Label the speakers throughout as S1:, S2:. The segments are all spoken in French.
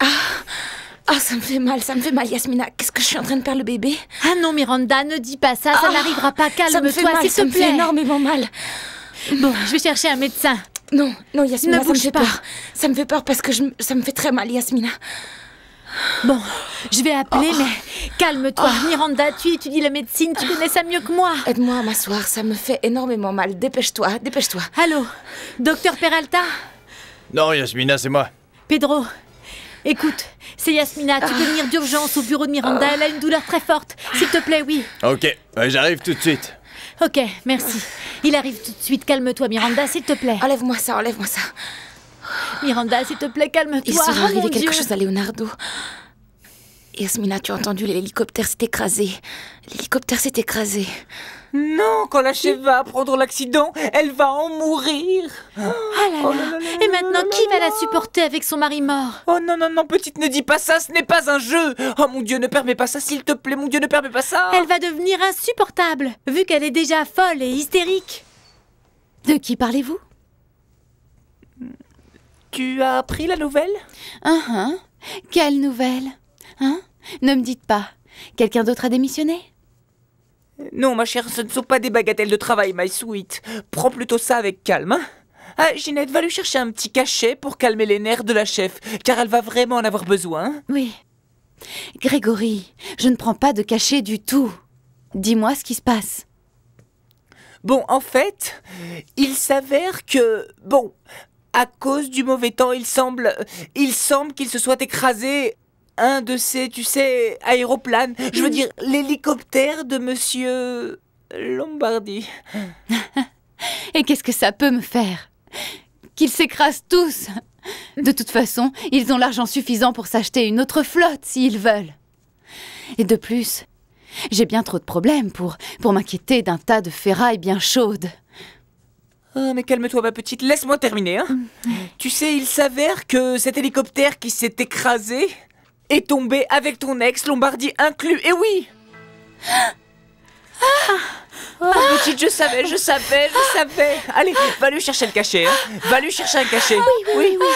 S1: Ah, ah, ça me fait mal, ça me fait mal, Yasmina. Qu'est-ce que je suis en train de perdre le bébé
S2: Ah non, Miranda, ne dis pas ça, ça ah, n'arrivera pas. Calme-toi, s'il te plaît. Ça me fait énormément mal. Bon, je vais chercher un médecin. Non, non, Yasmina, ne ça me fait pas. peur. Ça me fait peur parce que ça me fait
S1: très mal, Yasmina. Bon, je vais appeler, oh. mais calme-toi. Oh. Miranda,
S2: tu étudies la médecine, tu connais ça mieux que moi. Aide-moi à m'asseoir, ça me fait énormément mal. Dépêche-toi, dépêche-toi. Allô, docteur Peralta
S3: Non, Yasmina, c'est moi.
S2: Pedro, Écoute, c'est Yasmina, tu peux venir d'urgence au bureau de Miranda, elle a une douleur très forte. S'il te plaît, oui.
S3: Ok, j'arrive tout de suite.
S2: Ok, merci. Il arrive tout de suite, calme-toi Miranda, s'il te plaît. Enlève-moi ça, enlève-moi ça. Miranda, s'il te plaît, calme-toi. Il serait oh, arrivé quelque chose à
S1: Leonardo. Yasmina, tu as entendu, l'hélicoptère s'est écrasé.
S4: L'hélicoptère s'est écrasé. Non, quand la chèvre va apprendre l'accident, elle va en mourir. Oh là là. Oh et maintenant, qui va la supporter avec son mari mort Oh non, non, non, petite, ne dis pas ça, ce n'est pas un jeu. Oh mon Dieu, ne permets pas ça, s'il te plaît, mon Dieu, ne permets pas ça. Elle va devenir insupportable, vu qu'elle est déjà folle et hystérique.
S5: De qui parlez-vous Tu as appris la nouvelle ah, Hein, uh Quelle nouvelle Hein Ne me dites pas. Quelqu'un d'autre a démissionné
S4: non, ma chère, ce ne sont pas des bagatelles de travail, my sweet. Prends plutôt ça avec calme, hein. ah, Ginette, va lui chercher un petit cachet pour calmer les nerfs de la chef, car elle va vraiment en avoir besoin. Hein.
S5: Oui. Grégory, je ne prends pas de cachet du tout. Dis-moi ce qui se passe. Bon, en fait,
S4: il s'avère que... Bon, à cause du mauvais temps, il semble... Il semble qu'il se soit écrasé un de ces, tu sais, aéroplanes, je veux mm. dire l'hélicoptère de monsieur Lombardi.
S5: Et qu'est-ce que ça peut me faire Qu'ils s'écrasent tous De toute façon, ils ont l'argent suffisant pour s'acheter une autre flotte s'ils veulent. Et de plus, j'ai bien trop de problèmes pour, pour m'inquiéter d'un tas de ferrailles bien chaudes.
S4: Ah, mais calme-toi, ma petite, laisse-moi terminer. Hein. Mm. Tu sais, il s'avère que cet hélicoptère qui s'est écrasé, est tombé avec ton ex, Lombardie inclus, et eh oui ah. Ah, petite, je savais, je savais, je savais. Allez, va lui chercher le cachet. Hein. Va lui chercher un cachet. Ah, oui, oui, oui. oui.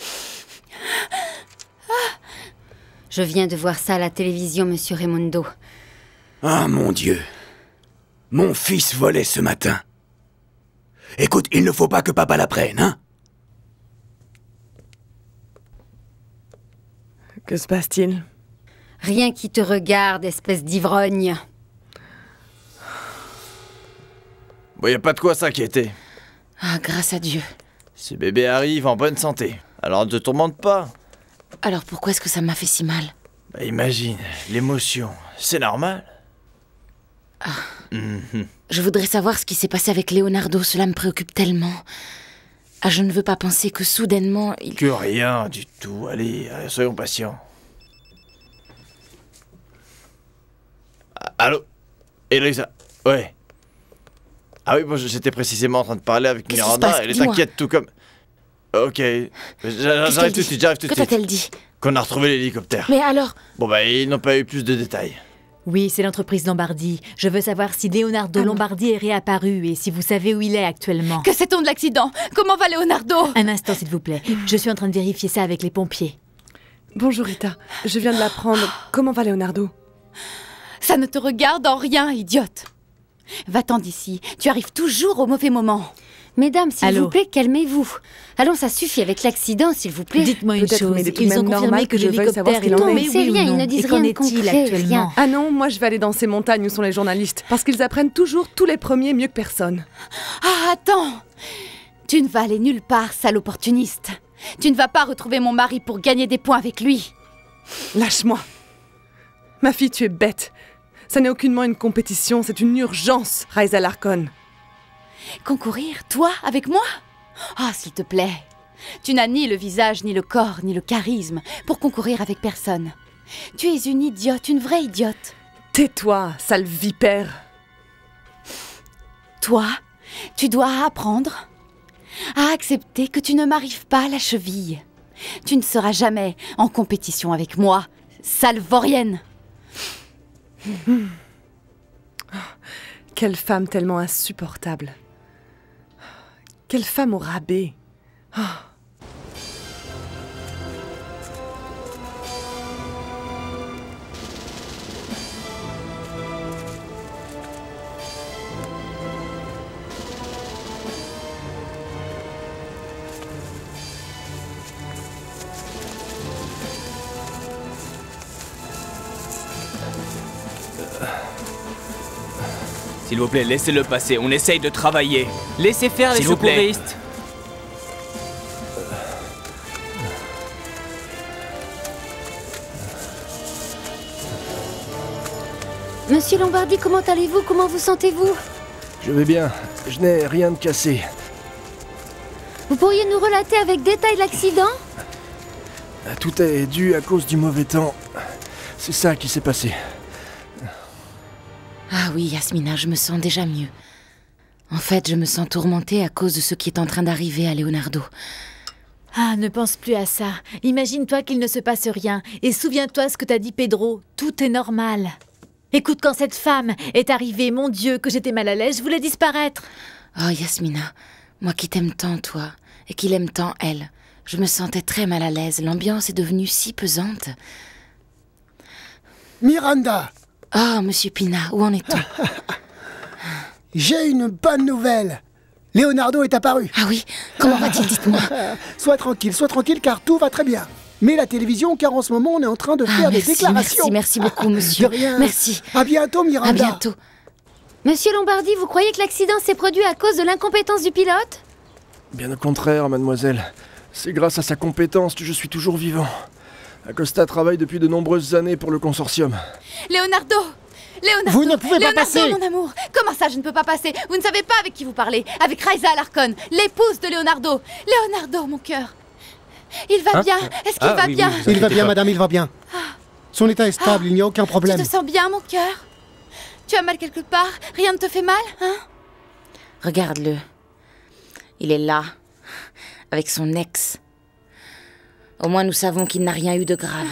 S6: oui. Je viens de voir ça à la télévision, monsieur Raimondo.
S7: Ah, mon Dieu. Mon fils volait ce matin. Écoute, il ne faut pas que papa l'apprenne, hein
S6: Que se passe-t-il Rien qui te regarde, espèce d'ivrogne.
S3: Bon, y a pas de quoi s'inquiéter.
S6: Ah, grâce à Dieu.
S3: Ce bébé arrive en bonne santé. Alors ne te tourmente pas.
S1: Alors pourquoi est-ce que ça m'a fait si mal
S3: Bah imagine, l'émotion, c'est normal. Ah. Mhm.
S1: Je voudrais savoir ce qui s'est passé avec Leonardo, cela me préoccupe tellement. Ah, je ne veux pas penser que soudainement
S3: il... Que rien du tout. Allez, euh, soyons patients. Allô Elisa Ouais. Ah oui, bon, j'étais précisément en train de parler avec Miranda. Elle est inquiète tout comme... Ok. J'arrive tout de suite, j'arrive tout de suite. Qu'est-ce dit Qu'on a retrouvé l'hélicoptère. Mais alors Bon bah, ils n'ont pas eu plus de détails.
S2: Oui, c'est l'entreprise Lombardi. Je veux savoir si Leonardo Lombardi est réapparu et si vous savez où il est actuellement. Que sait-on de l'accident Comment va Leonardo Un instant, s'il vous plaît.
S5: Je suis en train de vérifier ça avec les pompiers. Bonjour, Rita. Je viens de l'apprendre. Comment va Leonardo Ça ne te regarde en rien, idiote. Va-t'en d'ici. Tu
S6: arrives toujours au mauvais moment. Mesdames, s'il vous plaît, calmez-vous. Allons, ça suffit avec l'accident, s'il
S8: vous plaît. Dites-moi une chose, ils ont confirmé que, que l'hélicoptère est oui ils ne disent rien de Ah non, moi je vais aller dans ces montagnes où sont les journalistes, parce qu'ils apprennent toujours tous les premiers mieux que personne. Ah, attends Tu ne vas aller nulle part, sale opportuniste.
S5: Tu ne vas pas retrouver mon mari pour gagner des points avec lui.
S8: Lâche-moi. Ma fille, tu es bête. Ça n'est aucunement une compétition, c'est une urgence, Raisa Larkon. Concourir, toi, avec moi Ah, s'il te plaît Tu n'as ni
S5: le visage, ni le corps, ni le charisme pour concourir avec personne. Tu es une idiote, une vraie idiote. Tais-toi, sale vipère Toi, tu dois apprendre à accepter que tu ne m'arrives pas à la cheville. Tu ne seras jamais en compétition avec moi, sale vaurienne
S8: Quelle femme tellement insupportable quelle femme au rabais ah.
S4: S'il vous plaît, laissez-le passer. On essaye de travailler. Laissez faire les secouristes.
S6: Monsieur Lombardi, comment allez-vous Comment vous sentez-vous
S9: Je vais bien. Je n'ai rien de cassé.
S6: Vous pourriez nous relater avec détail l'accident
S9: Tout est dû à cause du mauvais temps. C'est ça qui s'est passé.
S1: Ah oui, Yasmina, je me sens déjà mieux. En fait, je me sens tourmentée à cause de ce qui est en train d'arriver à Leonardo.
S2: Ah, ne pense plus à ça. Imagine-toi qu'il ne se passe rien. Et souviens-toi ce que t'a dit Pedro. Tout est normal. Écoute, quand cette femme est arrivée, mon Dieu, que j'étais mal à l'aise, je voulais disparaître.
S1: Oh, Yasmina, moi qui t'aime tant, toi, et qui l'aime tant, elle. Je me sentais très mal à l'aise. L'ambiance est devenue si pesante.
S10: Miranda, ah, oh, monsieur Pina, où en est-on J'ai une bonne nouvelle. Leonardo est apparu. Ah oui Comment va-t-il Dites-moi. sois tranquille, sois tranquille, car tout va très bien. Mais la télévision, car en ce moment, on est en train de ah, faire des déclarations. Merci, merci beaucoup, monsieur. De rien. Merci. À bientôt, Miranda. À bientôt.
S6: Monsieur Lombardi, vous croyez que l'accident s'est produit à cause de l'incompétence du pilote
S9: Bien au contraire, mademoiselle. C'est grâce à sa compétence que je suis toujours vivant. Acosta travaille depuis de nombreuses années pour le consortium.
S5: Leonardo Leonardo Vous ne pouvez pas passer mon amour Comment ça, je ne peux pas passer Vous ne savez pas avec qui vous parlez Avec Raiza Alarcon, l'épouse de Leonardo Leonardo, mon cœur Il va hein? bien Est-ce qu'il ah, va bien Il va bien, madame,
S10: il va bien. Ah. Son état est ah. stable, il n'y a aucun problème. Tu te
S5: sens bien, mon cœur Tu as mal quelque part Rien ne te fait mal, hein
S1: Regarde-le. Il est là, avec son ex. Au moins, nous savons qu'il n'a rien eu de grave.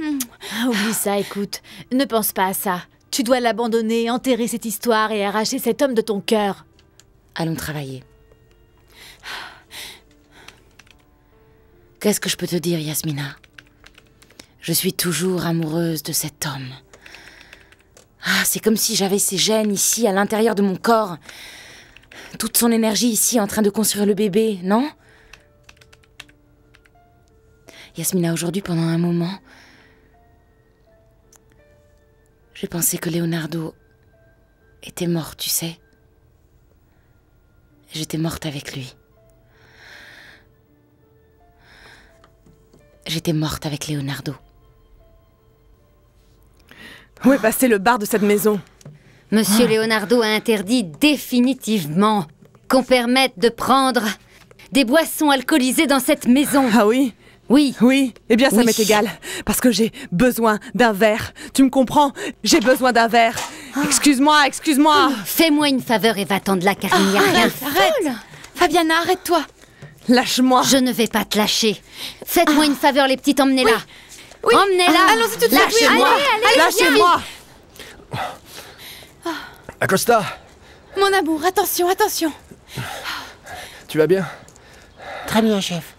S2: Ah, oublie ça, écoute. Ne pense pas à ça. Tu dois l'abandonner, enterrer cette histoire et arracher cet homme de ton cœur.
S1: Allons travailler. Qu'est-ce que je peux te dire, Yasmina Je suis toujours amoureuse de cet homme. Ah, c'est comme si j'avais ses gènes ici, à l'intérieur de mon corps. Toute son énergie ici, en train de construire le bébé, non Yasmina aujourd'hui pendant un moment. J'ai pensé que Leonardo était mort, tu sais. J'étais morte avec lui. J'étais morte avec Leonardo.
S6: Où est
S8: passé le bar de cette maison
S6: Monsieur Leonardo a interdit définitivement qu'on permette de prendre des boissons alcoolisées dans cette maison. Ah
S8: oui oui. Oui, eh bien ça m'est égal, parce que j'ai besoin d'un verre. Tu me comprends J'ai besoin d'un verre. Ah. Excuse-moi, excuse-moi. Ah,
S6: fais-moi une faveur et va-t'en de là car il n'y a ah, rien. Arrête, Fabiana, arrête-toi. Lâche-moi. Je ne vais pas te lâcher. Faites-moi une faveur, les petites, emmenez-la. Oui. Emmenez-la. Allons-y tout de suite. Lâchez-moi. Lâchez-moi. Acosta. Mon amour, attention,
S10: attention. Tu vas bien Très bien, chef.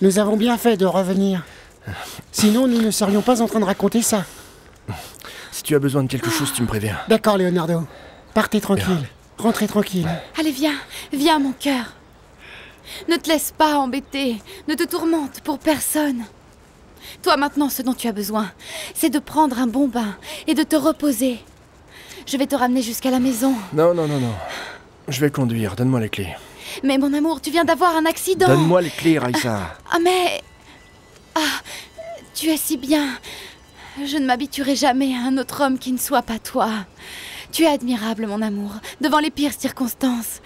S10: Nous avons bien fait de revenir. Sinon, nous ne serions pas en train de raconter ça. Si tu as
S9: besoin de quelque chose, tu me préviens.
S10: D'accord, Leonardo. Partez tranquille. Rentrez tranquille.
S5: Allez, viens. Viens, mon cœur. Ne te laisse pas embêter. Ne te tourmente pour personne. Toi, maintenant, ce dont tu as besoin, c'est de prendre un bon bain et de te reposer. Je vais te ramener jusqu'à la maison.
S9: Non, non, non, non. Je vais conduire. Donne-moi les clés.
S5: Mais mon amour, tu viens d'avoir un accident. Donne-moi
S9: les clés, Raisa.
S5: Ah, mais... Ah, tu es si bien. Je ne m'habituerai jamais à un autre homme qui ne soit pas toi. Tu es admirable, mon amour, devant les pires circonstances.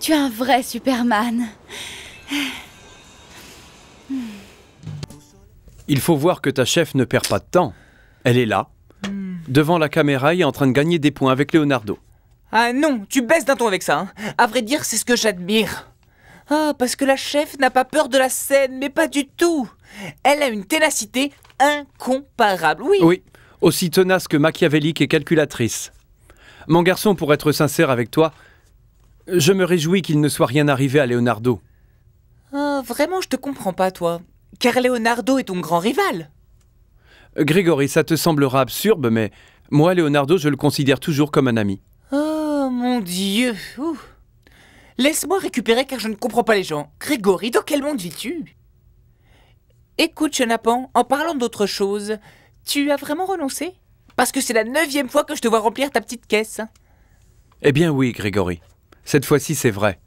S5: Tu es un vrai Superman.
S11: Il faut voir que ta chef ne perd pas de temps. Elle est là, hmm. devant la caméra et en train de gagner des points avec Leonardo.
S4: Ah non, tu baisses d'un ton avec ça. Hein. À vrai dire, c'est ce que j'admire. Ah, parce que la chef n'a pas peur de la scène, mais pas du tout. Elle a une ténacité incomparable, oui. Oui,
S11: aussi tenace que machiavélique et calculatrice. Mon garçon, pour être sincère avec toi, je me réjouis qu'il ne soit rien arrivé à Leonardo.
S4: Ah, vraiment, je te comprends pas, toi. Car Leonardo est ton grand rival.
S11: Grégory, ça te semblera absurde, mais moi, Leonardo, je le considère toujours comme un ami
S4: mon Dieu Laisse-moi récupérer car je ne comprends pas les gens. Grégory, dans quel monde vis-tu Écoute, Chenapan, en parlant d'autre chose, tu as vraiment renoncé Parce que c'est la neuvième fois que je te vois remplir ta petite caisse.
S11: Eh bien oui, Grégory. Cette fois-ci, c'est vrai.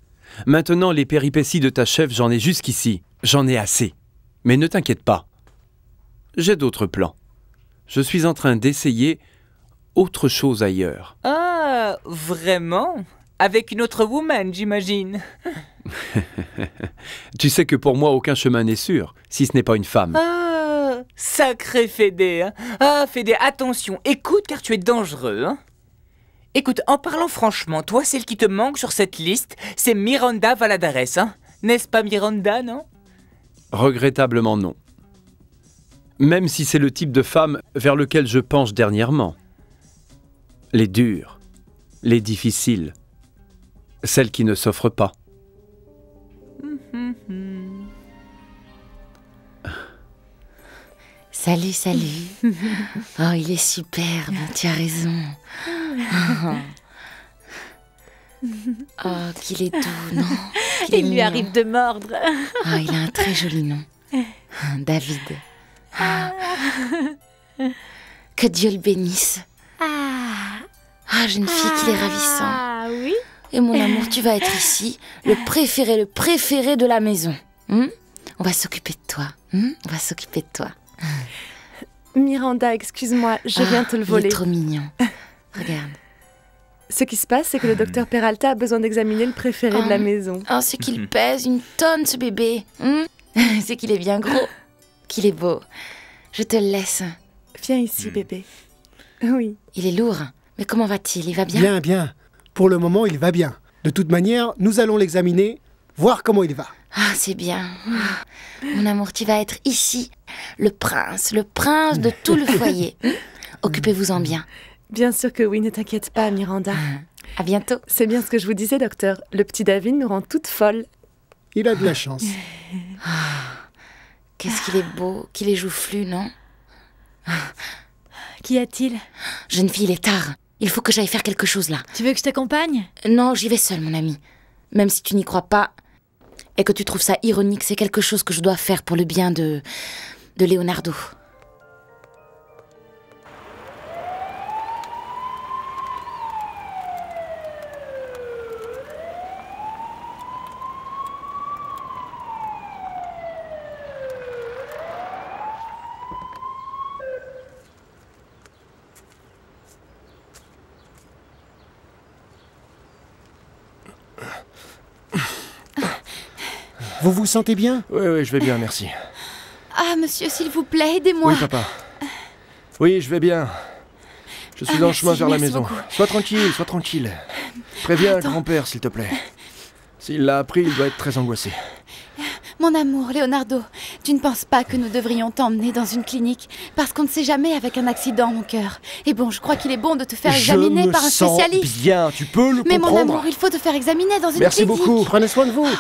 S11: Maintenant, les péripéties de ta chef, j'en ai jusqu'ici. J'en ai assez. Mais ne t'inquiète pas. J'ai d'autres plans. Je suis en train d'essayer autre chose ailleurs.
S4: Ah, vraiment Avec une autre woman, j'imagine.
S11: tu sais que pour moi, aucun chemin n'est sûr, si ce n'est pas une femme.
S4: Ah, sacré Fédé. Hein. ah, Fédé, attention, écoute car tu es dangereux. Hein Écoute, en parlant franchement, toi, celle qui te manque sur cette liste, c'est Miranda Valadares, hein. N'est-ce pas Miranda, non
S11: Regrettablement non. Même si c'est le type de femme vers lequel je penche dernièrement les dures, les difficiles, celles qui ne s'offrent pas.
S1: Salut, salut. Oh, il est superbe, tu as raison. Oh, qu'il est doux, non
S2: Il, lui arrive de mordre.
S1: Oh, il a un très joli nom. David. Ah. Que Dieu le bénisse.
S6: Ah,
S1: ah jeune fille, qui est ravissant. Ah oui. Et mon amour, tu vas être ici, le préféré, le préféré de la maison. Hum? on va s'occuper de toi. Hum? on va s'occuper de toi.
S8: Miranda, excuse-moi, je viens ah, te le voler. Il est trop
S1: mignon. Regarde.
S8: Ce qui se passe, c'est que le ah. docteur Peralta a besoin d'examiner le préféré de la ah. maison. Oh, c'est qu'il mhm. pèse une tonne, ce bébé. Hum?
S1: c'est qu'il est bien gros, qu'il est beau. Je te laisse. Viens ici, mhm. bébé.
S10: Oui. Il est lourd. Mais comment va-t-il Il va bien Bien, bien. Pour le moment, il va bien. De toute manière, nous allons l'examiner, voir comment il va. Ah, c'est bien.
S1: Ah, mon amour, amorti va être ici.
S10: Le prince, le
S1: prince de tout le foyer. Hum,
S8: occupez-vous-en bien. Bien sûr que oui, ne t'inquiète pas, Miranda. Ah, à bientôt. C'est bien ce que je vous disais, docteur. Le petit David nous rend toutes folles. Il a de la chance. Ah. Qu'est-ce qu'il est beau, qu'il est joufflu, non
S1: Qu'y a-t-il Jeune fille, il est tard. Il faut que j'aille faire quelque chose là.
S2: Tu veux que je t'accompagne Non, j'y
S1: vais seule, mon ami. Même si tu n'y crois pas et que tu trouves ça ironique, c'est quelque chose que je dois faire pour le bien de. de Leonardo.
S10: Vous vous sentez bien Oui, oui, je vais
S9: bien, merci.
S5: Ah, monsieur, s'il vous plaît, aidez-moi. Oui, papa.
S9: Oui, je vais bien.
S5: Je suis ah, en chemin vers la maison.
S9: Sois tranquille, sois tranquille. Préviens grand-père, s'il te plaît. S'il l'a appris, il doit être très angoissé.
S5: Mon amour, Leonardo, tu ne penses pas que nous devrions t'emmener dans une clinique parce qu'on ne sait jamais avec un accident, mon cœur. Et bon, je crois qu'il est bon de te faire examiner par un sens spécialiste.
S10: Bien, tu peux le Mais mon amour, il
S5: faut te faire examiner dans une clinique. Merci beaucoup.
S10: Prenez soin de vous. Ah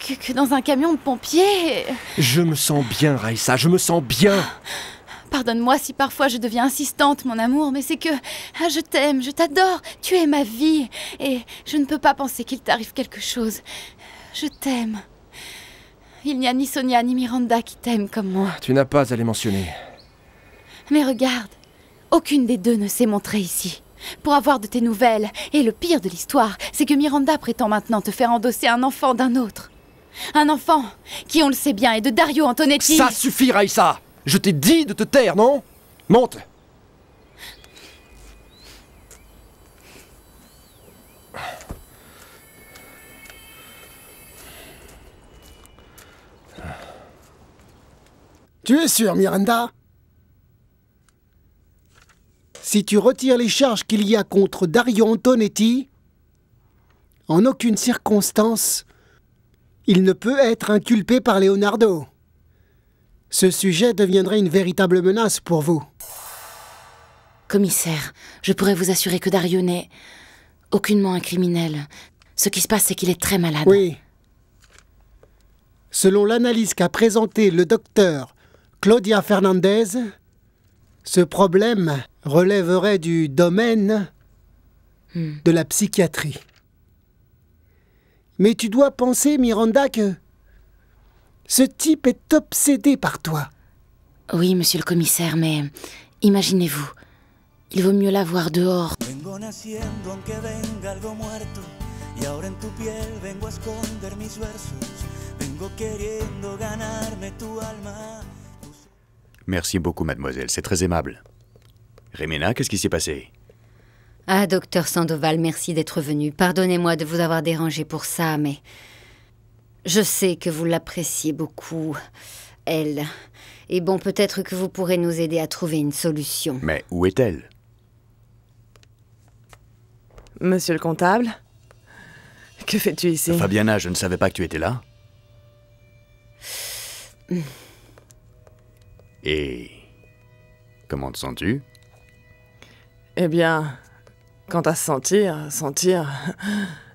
S5: que, dans un camion de pompiers.
S9: Je me sens bien, Raissa, je me sens bien.
S5: Pardonne-moi si parfois je deviens insistante, mon amour, mais c'est que ah, je t'aime, je t'adore, tu es ma vie, et je ne peux pas penser qu'il t'arrive quelque chose. Je t'aime. Il n'y a ni Sonia ni Miranda qui t'aiment comme moi.
S9: Tu n'as pas à les mentionner.
S5: Mais regarde, aucune des deux ne s'est montrée ici pour avoir de tes nouvelles. Et le pire de l'histoire, c'est que Miranda prétend maintenant te faire endosser un enfant d'un autre. Un enfant qui, on le sait bien, est de Dario Antonetti. Ça
S9: suffit, Raissa Je t'ai dit de te taire, non Monte
S10: Tu es sûr, Miranda si tu retires les charges qu'il y a contre Dario Antonetti, en aucune circonstance, il ne peut être inculpé par Leonardo. Ce sujet deviendrait une véritable menace pour vous.
S1: Commissaire, je pourrais vous assurer que Dario n'est aucunement un criminel.
S10: Ce qui se passe, c'est qu'il est très malade. Oui. Selon l'analyse qu'a présentée le docteur Claudia Fernandez, ce problème relèverait du domaine hmm. de la psychiatrie. Mais tu dois penser, Miranda, que ce type est obsédé par toi. Oui, monsieur le commissaire, mais imaginez-vous,
S1: il vaut mieux l'avoir dehors.
S5: vengo queriendo ganarme tu alma.
S12: Merci beaucoup, mademoiselle, c'est très aimable. Rémena, qu'est-ce qui s'est passé
S6: Ah, docteur Sandoval, merci d'être venu. Pardonnez-moi de vous avoir dérangé pour ça, mais. Je sais que vous l'appréciez beaucoup, elle. Et bon, peut-être que vous pourrez nous aider à trouver une solution.
S12: Mais où est-elle
S8: Monsieur le comptable
S12: Que fais-tu ici Fabiana, je ne savais pas que tu étais là. Hmm. Et comment te sens-tu
S8: Eh bien, quant à sentir, sentir,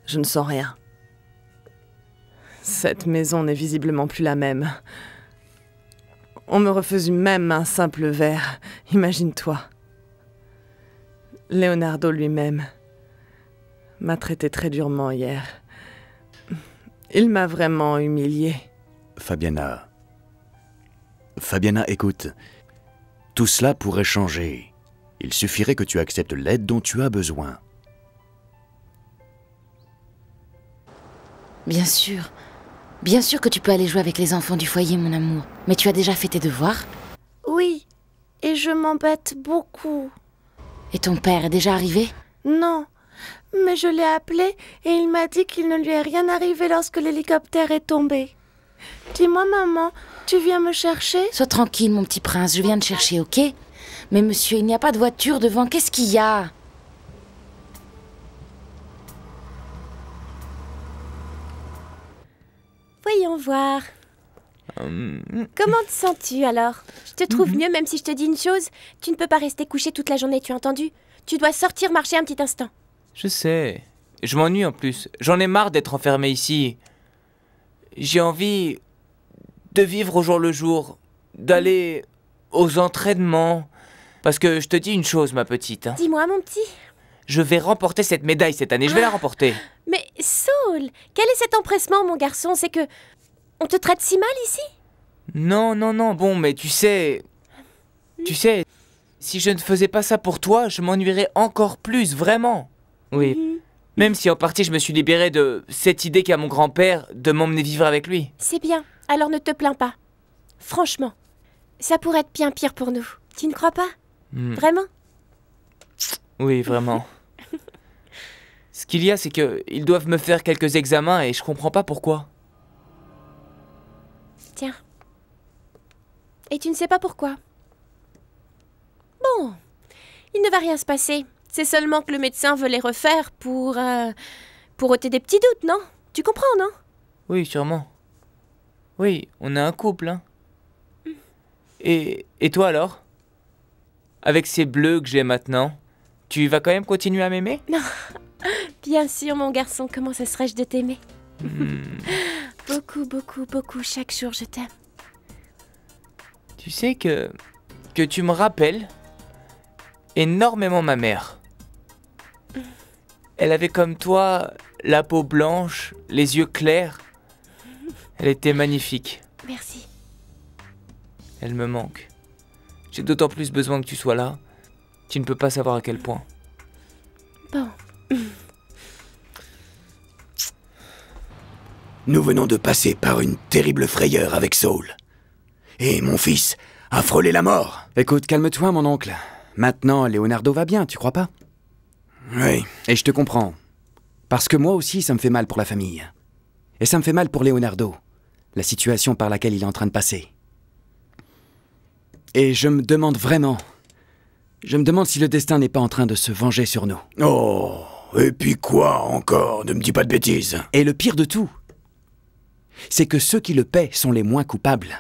S8: je ne sens rien. Cette maison n'est visiblement plus la même. On me refuse même un simple verre, imagine-toi. Leonardo lui-même m'a traité très durement hier. Il m'a vraiment humilié.
S12: Fabiana, Fabiana, écoute, tout cela pourrait changer. Il suffirait que tu acceptes l'aide dont tu as besoin.
S1: Bien sûr. Bien sûr que tu peux aller jouer avec les enfants du foyer, mon amour. Mais tu as déjà fait tes devoirs
S8: Oui, et je
S1: m'embête beaucoup. Et ton père est déjà arrivé
S8: Non, mais je l'ai appelé et il m'a dit qu'il ne lui est rien arrivé lorsque l'hélicoptère est tombé. Dis-moi,
S1: maman, tu viens me chercher Sois tranquille, mon petit prince, je viens te chercher, ok Mais monsieur, il n'y a pas de voiture devant, qu'est-ce qu'il y a
S13: Voyons voir.
S4: Comment
S13: te sens-tu alors Je te trouve mhm. mieux même si je te dis une chose. Tu ne peux pas rester couché toute la journée, tu as entendu Tu dois sortir marcher un petit instant.
S4: Je sais. Je m'ennuie en plus. J'en ai marre d'être enfermé ici. J'ai envie de vivre au jour le jour, d'aller aux entraînements. Parce que je te dis une chose, ma petite. Hein.
S13: Dis-moi, mon petit.
S4: Je vais remporter cette médaille cette année, je vais la ah. remporter.
S13: Mais Saul, quel est cet empressement, mon garçon C'est que. On te traite si mal ici
S4: Non, non, non, bon, mais tu sais... Hmm. Tu sais, si je ne faisais pas ça pour toi, je m'ennuierais encore plus, vraiment. Oui, hmm. Même si en partie je me suis libérée de cette idée qu'a mon grand-père de m'emmener vivre avec lui.
S13: C'est bien, alors ne te plains pas. Franchement, ça pourrait être bien pire pour nous. Tu ne crois pas hmm. Vraiment
S4: Oui, vraiment. Ce qu'il y a, c'est qu'ils doivent me faire quelques examens et je comprends pas pourquoi.
S13: Tiens. Et tu ne sais pas pourquoi Bon, il ne va rien se passer. C'est seulement que le médecin veut les refaire pour... Euh, pour ôter des petits doutes, non Tu comprends, non
S4: Oui, sûrement. Oui, on est un couple, hein. Mm. Et, et toi alors Avec ces bleus que j'ai maintenant, tu vas quand même continuer à m'aimer Non,
S13: bien sûr mon garçon, comment ça serait-je de t'aimer hmm. Beaucoup, beaucoup, beaucoup, chaque jour je t'aime.
S4: Tu sais que... que tu me rappelles énormément ma mère. Elle avait comme toi la peau blanche, les yeux clairs. Elle était magnifique. Merci. Elle me manque. J'ai d'autant plus besoin que tu sois là. Tu ne peux pas savoir à quel point. Bon.
S7: Nous venons de passer par une terrible frayeur avec Saul. Et mon fils a frôlé la mort. Écoute, calme-toi, mon oncle. Maintenant, Leonardo va bien, tu crois pas oui. Et je te comprends. Parce que moi aussi, ça me fait mal pour la famille. Et ça me fait mal pour Leonardo, la situation par laquelle il est en train de passer. Et je me demande vraiment. Je me demande si le destin n'est pas en train de se venger sur nous. Oh Et puis quoi encore Ne me dis pas de bêtises Et le pire de tout, c'est que ceux qui le paient sont les moins coupables.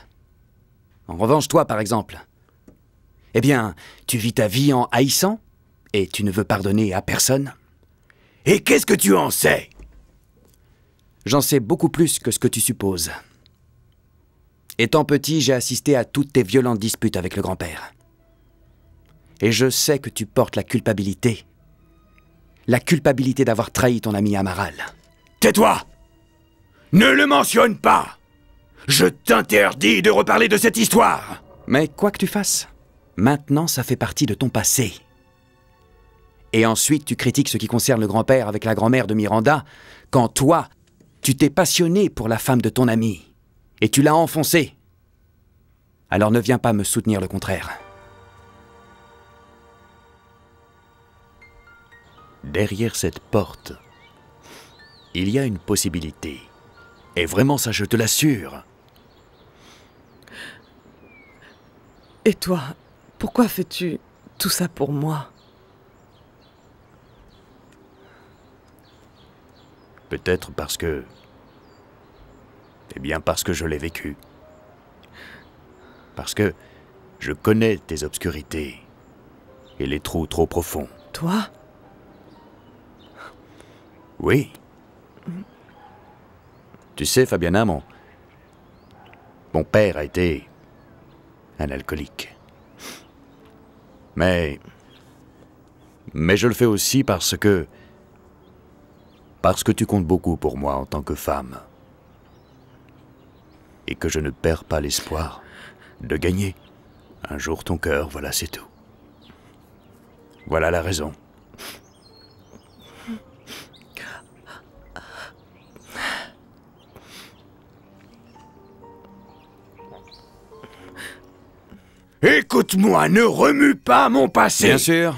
S7: En revanche, toi, par exemple, eh bien, tu vis ta vie en haïssant et tu ne veux pardonner à personne Et qu'est-ce que tu en sais J'en sais beaucoup plus que ce que tu supposes. Étant petit, j'ai assisté à toutes tes violentes disputes avec le grand-père. Et je sais que tu portes la culpabilité. La culpabilité d'avoir trahi ton ami Amaral. Tais-toi Ne le mentionne pas Je t'interdis de reparler de cette histoire Mais quoi que tu fasses, maintenant ça fait partie de ton passé et ensuite tu critiques ce qui concerne le grand-père avec la grand-mère de Miranda, quand toi, tu t'es passionné pour la femme de ton ami, et tu l'as enfoncée. Alors ne viens pas me soutenir le contraire.
S12: Derrière cette porte, il y a une possibilité. Et vraiment, ça, je te l'assure.
S8: Et toi, pourquoi fais-tu tout ça pour moi
S12: Peut-être parce que... Eh bien parce que je l'ai vécu. Parce que je connais tes obscurités et les trous trop profonds. Toi Oui. Tu sais, Fabiana, mon... mon père a été un alcoolique. Mais... Mais je le fais aussi parce que parce que tu comptes beaucoup pour moi en tant que femme. Et que je ne perds pas l'espoir de gagner. Un jour ton cœur, voilà, c'est tout. Voilà la raison.
S7: Écoute-moi, ne remue pas mon passé Bien sûr.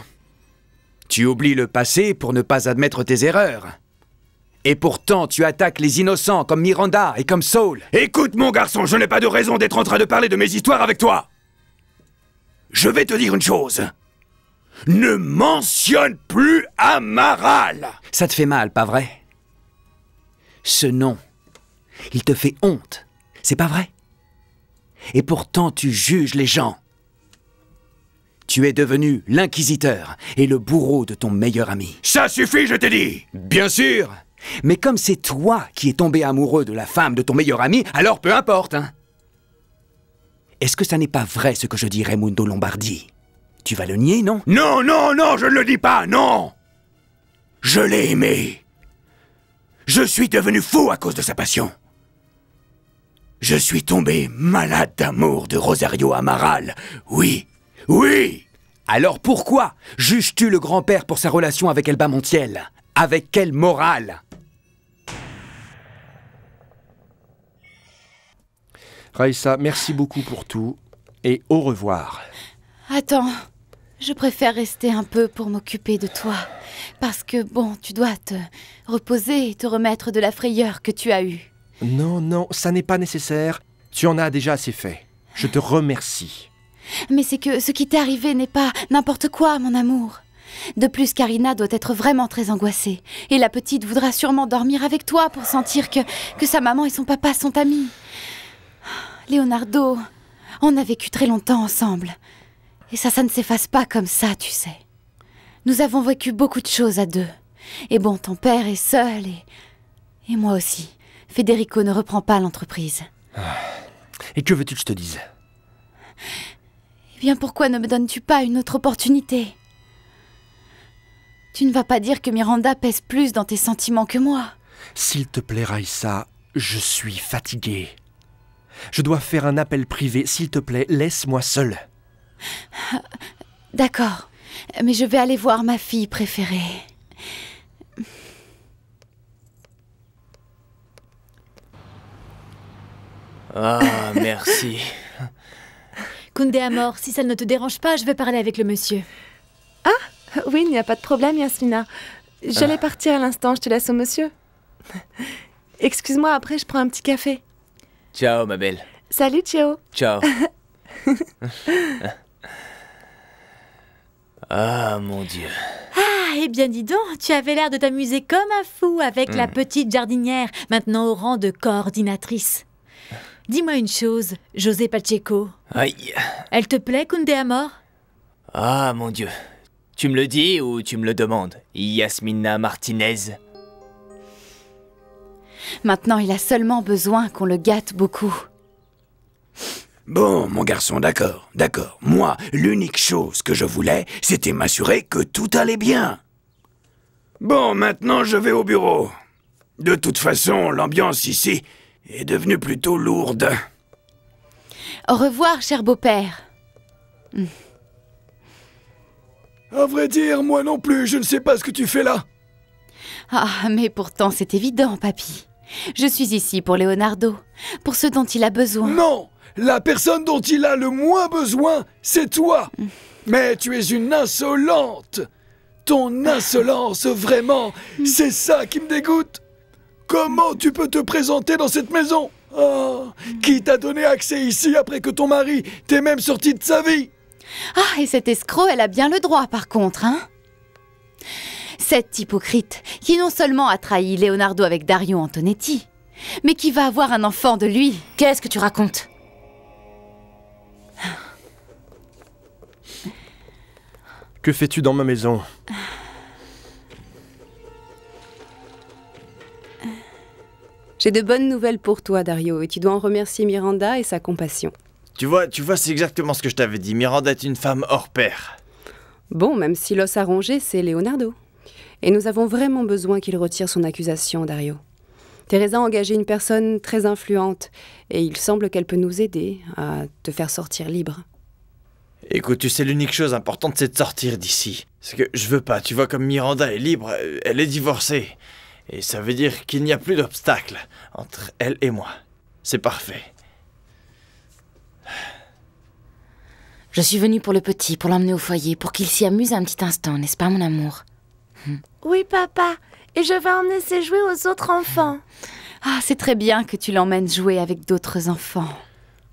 S7: Tu oublies le passé pour ne pas admettre tes erreurs. Et pourtant, tu attaques les innocents comme Miranda et comme Saul. Écoute, mon garçon, je n'ai pas de raison d'être en train de parler de mes histoires avec toi. Je vais te dire une chose. Ne mentionne plus Amaral. Ça te fait mal, pas vrai Ce nom, il te fait honte. C'est pas vrai Et pourtant, tu juges les gens. Tu es devenu l'inquisiteur et le bourreau de ton meilleur ami. Ça suffit, je t'ai dit Bien sûr mais comme c'est toi qui es tombé amoureux de la femme de ton meilleur ami, alors peu importe, hein. Est-ce que ça n'est pas vrai ce que je dis, Raimundo Lombardi Tu vas le nier, non Non, non, non, je ne le dis pas, non Je l'ai aimé Je suis devenu fou à cause de sa passion Je suis tombé malade d'amour de Rosario Amaral, oui, oui alors pourquoi juges-tu le grand-père pour sa relation avec Elba Montiel Avec quelle morale
S9: Raissa, merci beaucoup pour tout et au revoir.
S5: Attends, je préfère rester un peu pour m'occuper de toi. Parce que bon, tu dois te reposer et te remettre de la frayeur que tu as eue.
S9: Non, non, ça n'est pas nécessaire. Tu en as déjà assez fait. Je te remercie.
S5: Mais c'est que ce qui t'est arrivé n'est pas n'importe quoi, mon amour. De plus, Karina doit être vraiment très angoissée. Et la petite voudra sûrement dormir avec toi pour sentir que, que sa maman et son papa sont amis. Leonardo, on a vécu très longtemps ensemble. Et ça, ça ne s'efface pas comme ça, tu sais. Nous avons vécu beaucoup de choses à deux. Et bon, ton père est seul et... Et moi aussi. Federico ne reprend pas l'entreprise.
S9: Ah. Et que veux-tu que je te dise
S5: Eh bien, pourquoi ne me donnes-tu pas une autre opportunité Tu ne vas pas dire que Miranda pèse plus dans tes sentiments que moi.
S9: S'il te plaît, Raissa, je suis fatiguée. Je dois faire un appel privé. S'il te plaît, laisse-moi seul.
S5: D'accord. Mais je vais aller voir ma fille préférée.
S4: Ah, merci.
S2: Koundé Amor, si ça ne te dérange pas, je vais parler avec le monsieur.
S8: Ah, oui, il n'y a pas de problème, Yasmina. J'allais ah. partir à l'instant, je te laisse au monsieur. Excuse-moi, après je prends un petit café.
S4: Ciao, ma belle.
S8: Salut, Ciao.
S4: Ciao. Ah, mon Dieu.
S2: Ah, eh bien, dis donc, tu avais l'air de t'amuser comme un fou avec la mm. petite jardinière, maintenant au rang de coordinatrice. Dis-moi une chose, José Pacheco. Aïe. Elle te plaît, Koundé Amor
S4: Ah, mon Dieu. Tu me le dis ou tu me le demandes Yasmina Martinez
S5: Maintenant, il a seulement besoin qu'on le gâte beaucoup.
S7: Bon, mon garçon, d'accord, d'accord. Moi, l'unique chose que je voulais, c'était m'assurer que tout allait bien. Bon, maintenant, je vais au bureau. De toute façon, l'ambiance ici est devenue plutôt lourde.
S5: Au revoir, cher beau-père.
S14: À vrai dire, moi non plus, je ne sais pas ce que tu fais là.
S5: Ah, mais pourtant, c'est évident, papy. Je suis ici pour Leonardo, pour ce dont il a besoin.
S14: Non La personne dont il a le moins besoin, c'est toi Mais tu es une insolente Ton insolence, vraiment, c'est ça qui me dégoûte Comment tu peux te présenter dans cette maison ah, Qui t'a donné accès ici après que ton mari t'ait même sorti de sa vie
S5: Ah, et cet escroc, elle a bien le droit par contre, hein cet hypocrite qui non seulement a trahi Leonardo avec Dario Antonetti, mais qui va avoir un enfant de lui. Qu'est-ce que tu racontes
S13: Que
S9: fais-tu dans ma maison
S8: J'ai de bonnes nouvelles pour toi, Dario, et tu dois en remercier Miranda et sa compassion.
S3: Tu vois, tu vois, c'est exactement ce que je t'avais dit. Miranda est une femme hors pair.
S8: Bon, même si l'os a rongé, c'est Leonardo. Et nous avons vraiment besoin qu'il retire son accusation, Dario. Teresa a engagé une personne très influente, et il semble qu'elle peut nous aider à te faire sortir libre.
S3: Écoute, tu sais, l'unique chose importante, c'est de sortir d'ici. Ce que je veux pas, tu vois, comme Miranda est libre, elle est divorcée. Et ça veut dire qu'il n'y a plus d'obstacle entre elle et moi. C'est parfait.
S1: Je suis venue pour le petit, pour l'emmener au foyer, pour qu'il s'y amuse un petit instant, n'est-ce pas, mon amour
S8: Mm. Oui, papa. Et je vais emmener ses jouets aux
S5: autres enfants. Ah, c'est très bien que tu l'emmènes jouer avec d'autres enfants.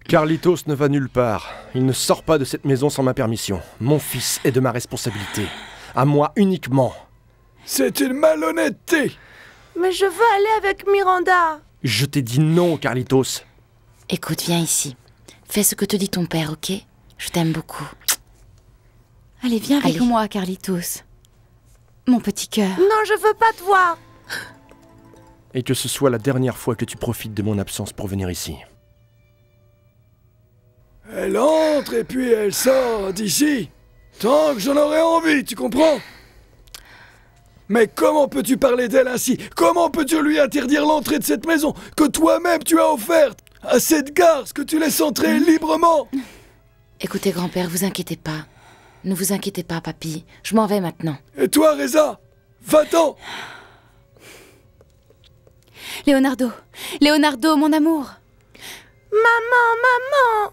S9: Carlitos ne va nulle part. Il ne sort pas de cette maison sans ma permission. Mon fils est de ma responsabilité. À moi uniquement. C'est une malhonnêteté.
S8: Mais je veux aller avec Miranda.
S9: Je t'ai dit non, Carlitos. Écoute, viens ici.
S1: Fais ce que te dit ton père, ok Je t'aime beaucoup. Allez, viens avec moi,
S5: Carlitos mon petit cœur.
S8: Non, je veux pas te voir.
S9: Et que ce soit la dernière fois que tu profites de mon absence pour venir ici.
S14: Elle entre et puis elle sort d'ici. Tant que j'en aurai envie, tu comprends Mais comment peux-tu parler d'elle ainsi Comment peux-tu lui interdire l'entrée de cette maison que toi-même tu as offerte à cette garce que tu laisses entrer librement
S1: Écoutez, grand-père, vous inquiétez pas. Ne vous inquiétez pas, papy. Je m'en vais maintenant.
S14: Et toi, Reza Va-t'en
S5: Leonardo Leonardo, mon amour Maman, maman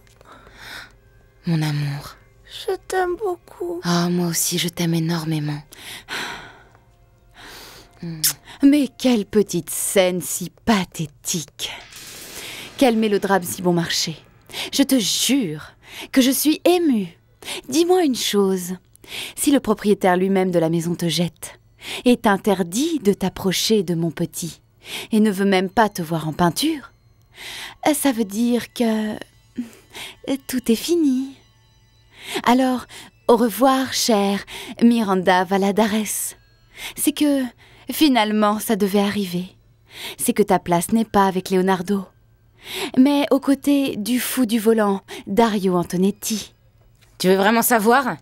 S1: Mon amour.
S5: Je t'aime beaucoup. Ah, moi aussi, je t'aime énormément. Mais quelle petite scène si pathétique Quel mélodrame si bon marché. Je te jure que je suis émue. Dis-moi une chose. Si le propriétaire lui-même de la maison te jette, est interdit de t'approcher de mon petit, et ne veut même pas te voir en peinture, euh, ça veut dire que euh, tout est fini. Alors, au revoir, chère Miranda Valadares. C'est que, finalement, ça devait arriver. C'est que ta place n'est pas avec Leonardo, mais aux côtés du fou du volant, Dario Antonetti. Tu veux vraiment savoir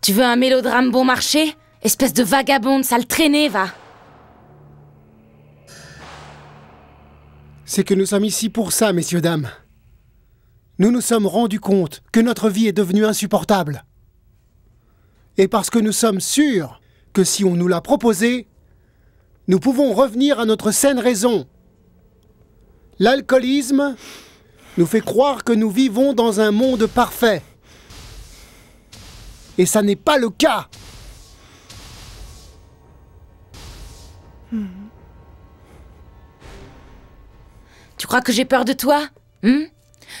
S5: Tu veux un
S1: mélodrame bon marché Espèce de vagabonde, sale traînée, va
S10: C'est que nous sommes ici pour ça, messieurs, dames. Nous nous sommes rendus compte que notre vie est devenue insupportable. Et parce que nous sommes sûrs que si on nous l'a proposé, nous pouvons revenir à notre saine raison. L'alcoolisme nous fait croire que nous vivons dans un monde parfait. Et ça n'est pas le cas.
S1: Tu crois que j'ai peur de toi hein?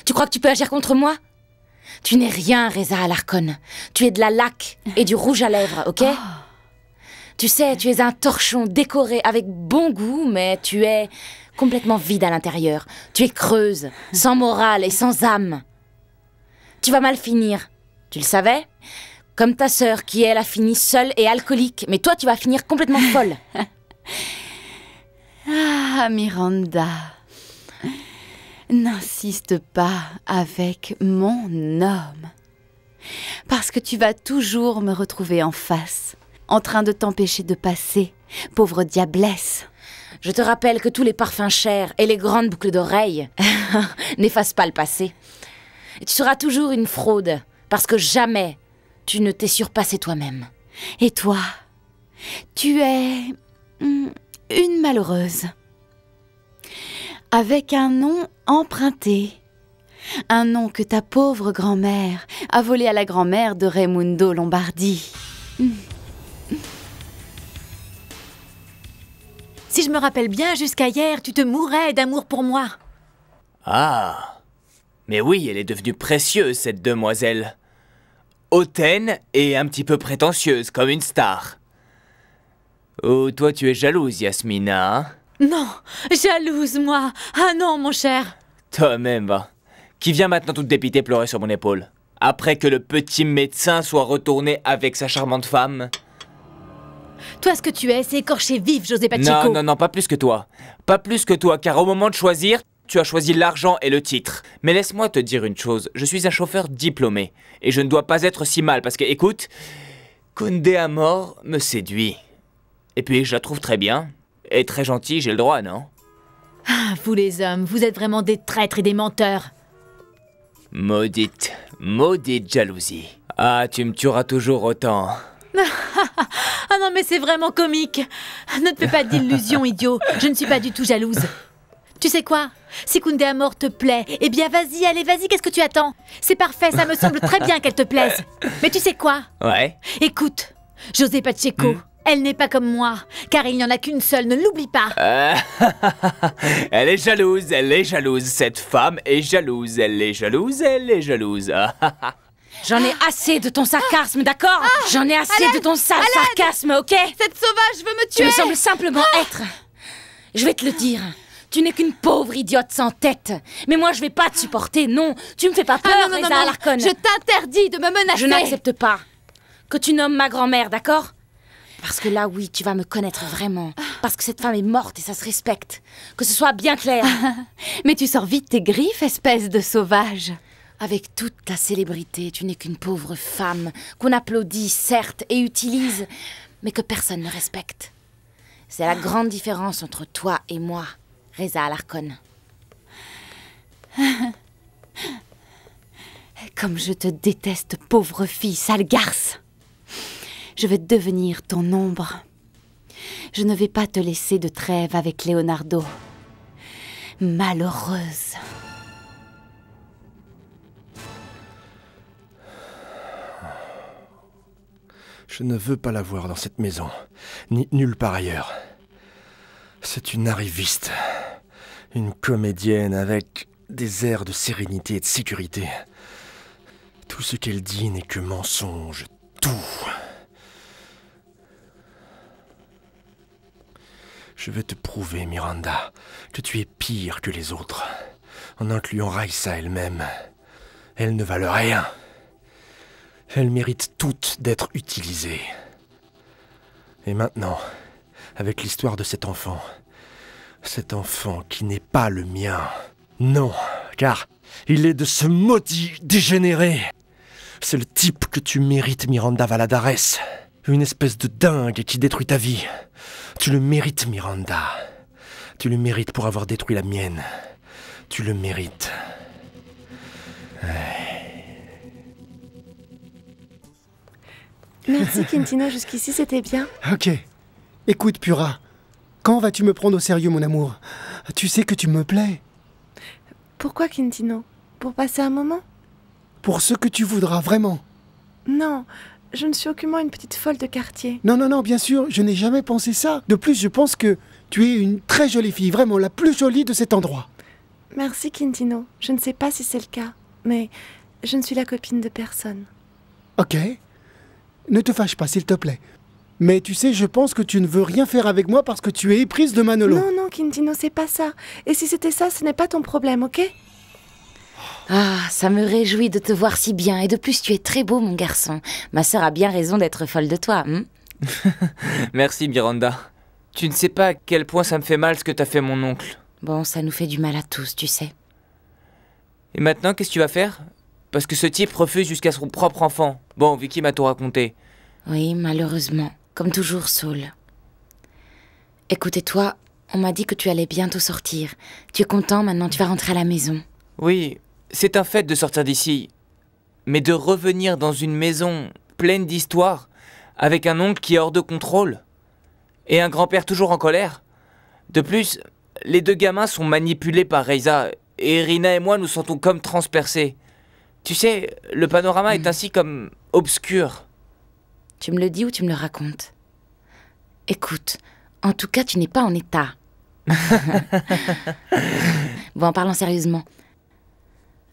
S1: Tu crois que tu peux agir contre moi Tu n'es rien, Reza Alarcon. Tu es de la laque et du rouge à lèvres, ok oh. Tu sais, tu es un torchon décoré avec bon goût, mais tu es complètement vide à l'intérieur. Tu es creuse, sans morale et sans âme. Tu vas mal finir. Tu le savais comme ta sœur qui, elle, a fini seule et alcoolique. Mais toi, tu vas finir complètement folle.
S5: ah, Miranda. N'insiste pas avec mon homme. Parce que tu vas toujours me retrouver en face, en train de t'empêcher de passer, pauvre diablesse. Je
S1: te rappelle que tous les parfums chers et les grandes boucles d'oreilles n'effacent pas le passé. Tu seras toujours une fraude, parce que jamais tu ne t'es surpassé toi-même.
S5: Et toi, tu es hum, une malheureuse, avec un nom emprunté, un nom que ta pauvre grand-mère a volé à la grand-mère de Raimundo Lombardi.
S2: Hum. Si je me rappelle bien, jusqu'à hier, tu te mourais d'amour pour moi.
S4: Ah Mais oui, elle est devenue précieuse, cette demoiselle hautaine et un petit peu prétentieuse, comme une star. Oh, toi, tu es jalouse, Yasmina. Hein
S2: non, jalouse, moi. Ah non, mon cher.
S4: Toi-même, Qui vient maintenant toute dépité pleurer sur mon épaule Après que le petit médecin soit retourné avec sa charmante femme
S2: Toi, ce que tu es, c'est écorché vif, José Non,
S4: non, non, pas plus que toi. Pas plus que toi, car au moment de choisir, tu as choisi l'argent et le titre. Mais laisse-moi te dire une chose, je suis un chauffeur diplômé. Et je ne dois pas être si mal parce que, écoute, Koundé à mort me séduit. Et puis, je la trouve très bien. Et très gentille, j'ai le droit, non
S2: ah, Vous les hommes, vous êtes vraiment des traîtres et des menteurs.
S4: Maudite, maudite jalousie. Ah, tu me tueras toujours autant.
S2: ah non, mais c'est vraiment comique. Ne te fais pas d'illusions, idiot. Je ne suis pas du tout jalouse. Tu sais quoi Si Koundé Amor te plaît, eh bien vas-y, allez, vas-y, qu'est-ce que tu attends C'est parfait, ça me semble très bien qu'elle te plaise. Mais tu sais quoi Ouais. Écoute, José Pacheco. Hmm. Elle n'est pas comme moi, car il n'y en a qu'une seule, ne l'oublie pas. Euh,
S4: elle est jalouse, elle est jalouse, cette femme est jalouse, elle est jalouse, elle est jalouse.
S1: J'en ai assez de ton sarcasme, d'accord ah, J'en ai assez de ton sale sarcasme, ok Cette sauvage veut me tuer Tu me simplement ah. être. Je vais te le dire. Tu n'es qu'une pauvre idiote sans tête. Mais moi, je vais pas te supporter, non. Tu me fais pas ah peur, ah Je t'interdis de me menacer. Je n'accepte pas que tu nommes ma grand-mère, d'accord Parce que là, oui, tu vas me connaître vraiment. Parce que cette femme est morte et ça se respecte. Que ce soit bien clair. Mais tu sors vite tes griffes, espèce de sauvage. Avec toute ta célébrité, tu n'es qu'une pauvre femme qu'on applaudit, certes, et utilise, mais que personne ne respecte. C'est la grande différence entre toi et moi. Reza Alarcon.
S5: Comme je te déteste, pauvre fille, sale garce Je vais devenir ton ombre. Je ne vais pas te laisser de trêve avec Leonardo. Malheureuse.
S9: Je ne veux pas la voir dans cette maison, ni nulle part ailleurs. C'est une arriviste. Une comédienne avec des airs de sérénité et de sécurité. Tout ce qu'elle dit n'est que mensonge, tout. Je vais te prouver, Miranda, que tu es pire que les autres, en incluant Raissa elle-même. Elle ne valent rien. Elles méritent toutes d'être utilisées. Et maintenant, avec l'histoire de cet enfant, cet enfant qui n'est pas le mien. Non, car il est de ce maudit dégénéré. C'est le type que tu mérites, Miranda Valadares. Une espèce de dingue qui détruit ta vie. Tu le mérites, Miranda. Tu le mérites pour avoir détruit la mienne. Tu le mérites.
S14: Merci,
S8: Quintina. Jusqu'ici, c'était bien.
S10: Ok. Écoute, Pura. Quand vas-tu me prendre au sérieux, mon amour Tu sais que tu me plais. Pourquoi, Quintino Pour passer un moment Pour ce que tu voudras, vraiment.
S8: Non, je
S10: ne suis aucunement une petite
S8: folle de quartier.
S10: Non, non, non, bien sûr, je n'ai jamais pensé ça. De plus, je pense que tu es une très jolie fille, vraiment la plus jolie de cet endroit.
S8: Merci, Quintino. Je ne sais pas si c'est le cas, mais je ne suis la copine de personne.
S10: Ok. Ne te fâche pas, s'il te plaît. Mais tu sais, je pense que tu ne veux rien faire avec moi parce que tu es éprise de Manolo. Non,
S8: non, Quintino, c'est pas ça. Et si c'était ça, ce n'est pas ton problème, ok Ah,
S1: ça me réjouit de te voir si bien. Et de plus, tu es très beau, mon garçon. Ma sœur a bien raison d'être folle de toi. Hein
S4: Merci, Miranda. Tu ne sais pas à quel point ça me fait mal ce que t'as fait mon oncle.
S1: Bon, ça nous fait du mal à tous, tu sais.
S4: Et maintenant, qu'est-ce que tu vas faire Parce que ce type refuse jusqu'à son propre enfant. Bon, Vicky m'a tout raconté.
S1: Oui, malheureusement comme toujours, Saul. Écoutez-toi, on m'a dit que tu allais bientôt sortir. Tu es content maintenant, tu vas rentrer à la maison.
S4: Oui, c'est un fait de sortir d'ici. Mais de revenir dans une maison pleine d'histoire, avec un oncle qui est hors de contrôle, et un grand-père toujours en colère. De plus, les deux gamins sont manipulés par Reza, et Rina et moi nous sentons comme transpercés. Tu sais, le panorama est mm. ainsi comme obscur. Tu me le
S1: dis ou tu me le racontes Écoute, en tout cas, tu n'es pas en état. bon, en parlant sérieusement,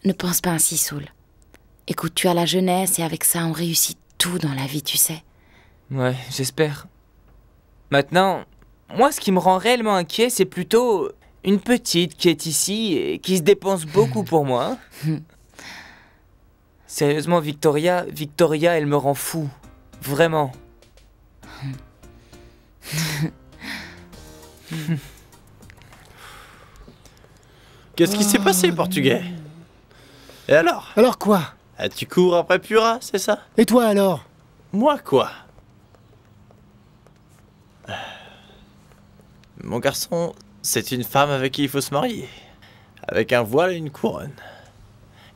S1: ne pense pas ainsi, Saul. Écoute, tu as la jeunesse et avec ça, on réussit tout dans la vie, tu sais.
S4: Ouais, j'espère. Maintenant, moi, ce qui me rend réellement inquiet, c'est plutôt une petite qui est ici et qui se dépense beaucoup pour moi. Sérieusement, Victoria, Victoria, elle me rend fou. Vraiment.
S3: Qu'est-ce qui s'est ah. passé, portugais Et alors Alors quoi ah, Tu cours après Pura, c'est ça Et toi alors Moi quoi Mon garçon, c'est une femme avec qui il faut se marier. Avec un voile et une couronne.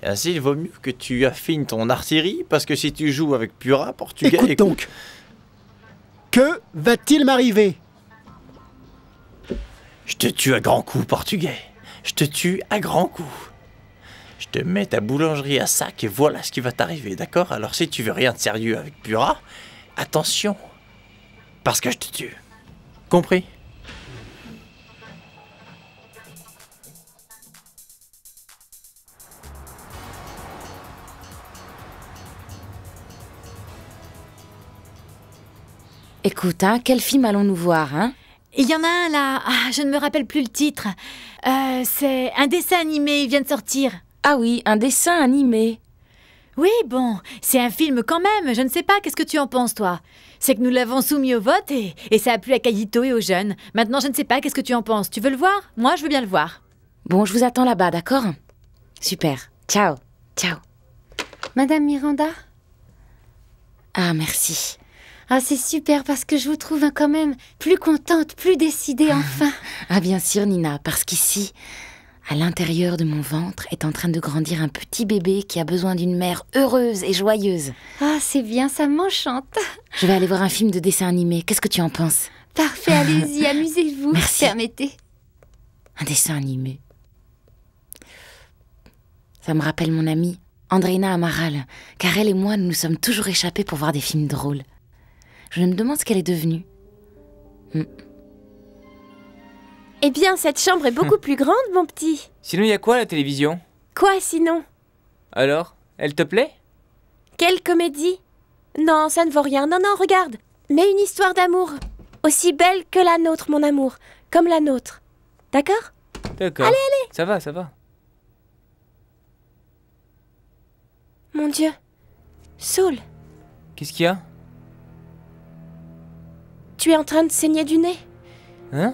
S3: Ainsi, eh ben, il vaut mieux que tu affines ton artillerie, parce que si tu joues avec Pura, Portugais... Écoute, donc
S10: Que va-t-il m'arriver
S3: Je te tue à grand coup, Portugais. Je te tue à grand coup. Je te mets ta boulangerie à sac et voilà ce qui va t'arriver, d'accord Alors si tu veux rien de sérieux avec Pura, attention, parce que je te tue. Compris
S1: Écoute, hein, quel film allons-nous voir hein Il y en
S2: a un là, ah, je ne me rappelle plus le titre. Euh, c'est un dessin animé, il vient de sortir. Ah oui, un dessin animé. Oui, bon, c'est un film quand même, je ne sais pas, qu'est-ce que tu en penses toi C'est que nous l'avons soumis au vote et, ça a plu à Kayito et aux jeunes. Maintenant, je ne sais pas, qu'est-ce que tu en penses Tu veux le voir Moi, je veux bien le voir.
S1: Bon, je vous attends là-bas, d'accord Super. Ciao.
S6: Ciao. Madame Miranda Ah, merci. Ah, c'est super parce que je vous trouve quand même plus contente, plus décidée ah. enfin.
S1: Ah, bien sûr, Nina, parce qu'ici, à l'intérieur de mon ventre est en train de grandir un petit bébé qui a besoin d'une mère heureuse et joyeuse. Ah, c'est bien, ça m'enchante. Je vais aller voir un film de dessin animé. Qu'est-ce que tu en penses Parfait, allez-y, amusez-vous. Merci. Permettez. Un dessin animé. Ça me rappelle mon amie, Andréna Amaral, car elle et moi, nous nous sommes toujours échappés pour voir des films drôles.
S13: Je me demande ce qu'elle est devenue. Hmm. Eh bien, cette chambre est beaucoup hmm. plus grande, mon petit.
S4: Sinon, il y a quoi la télévision
S13: Quoi sinon
S4: Alors, elle te plaît
S13: Quelle comédie Non, ça ne vaut rien. Non, non, regarde. Mais une histoire d'amour. Aussi belle que la nôtre, mon amour. Comme la nôtre. D'accord
S4: D'accord. Allez, allez Ça va, ça va.
S13: Mon Dieu. Saul. Qu'est-ce qu'il y a tu es en train de saigner du nez. Hein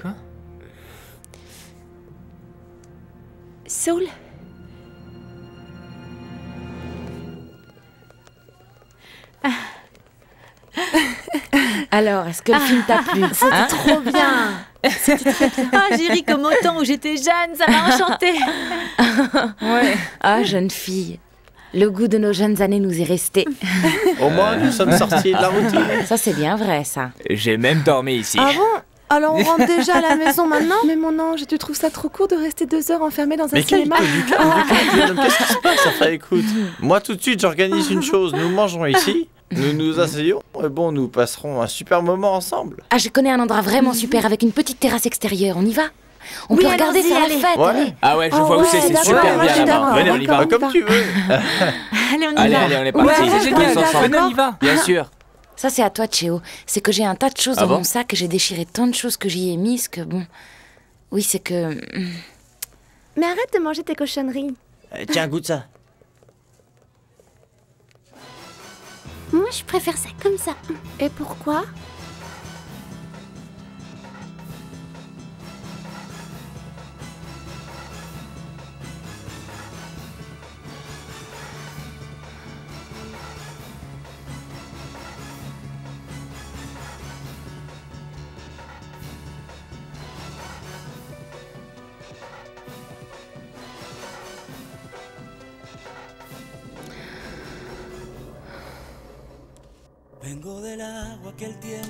S13: Quoi Saul Alors, est-ce que le film t'a plu ah,
S2: C'était hein trop bien Ah, j'ai ri comme au temps où j'étais jeune, ça m'a enchantée.
S1: ouais. Ah, jeune fille, le goût de nos jeunes années nous est resté.
S4: Au moins, nous sommes sortis de la routine.
S1: Ça, c'est bien vrai, ça.
S4: J'ai même dormi ici.
S1: Ah
S8: bon alors on rentre déjà à la maison maintenant Mais mon ange, tu trouves ça trop court de rester deux heures enfermé dans un Mais Qu'est-ce qui se
S3: passe Enfin écoute, moi tout de suite j'organise une chose, nous mangeons ici, nous nous asseyons et bon, nous passerons un super moment ensemble.
S1: Ah, je connais un endroit vraiment super avec une petite terrasse extérieure, on y va on peut regarder faire la
S6: fête.
S4: Ah ouais, je oh, vois où c'est, c'est super bien là-bas. Venez, on y va. Comme tu veux. allez, on y va. Allez, on est parti. C'est Venez, on y va. Bien sûr.
S1: Ça, c'est à toi, Cheo. C'est que j'ai un tas de choses ah dans mon sac, j'ai déchiré tant de choses que j'y ai mises que bon. Oui, c'est que. Hmm. Mais
S8: arrête de manger tes cochonneries.
S3: Euh, tiens, goûte ça.
S8: Moi, je préfère ça comme ça. Et pourquoi
S5: Vengo del agua que el tiempo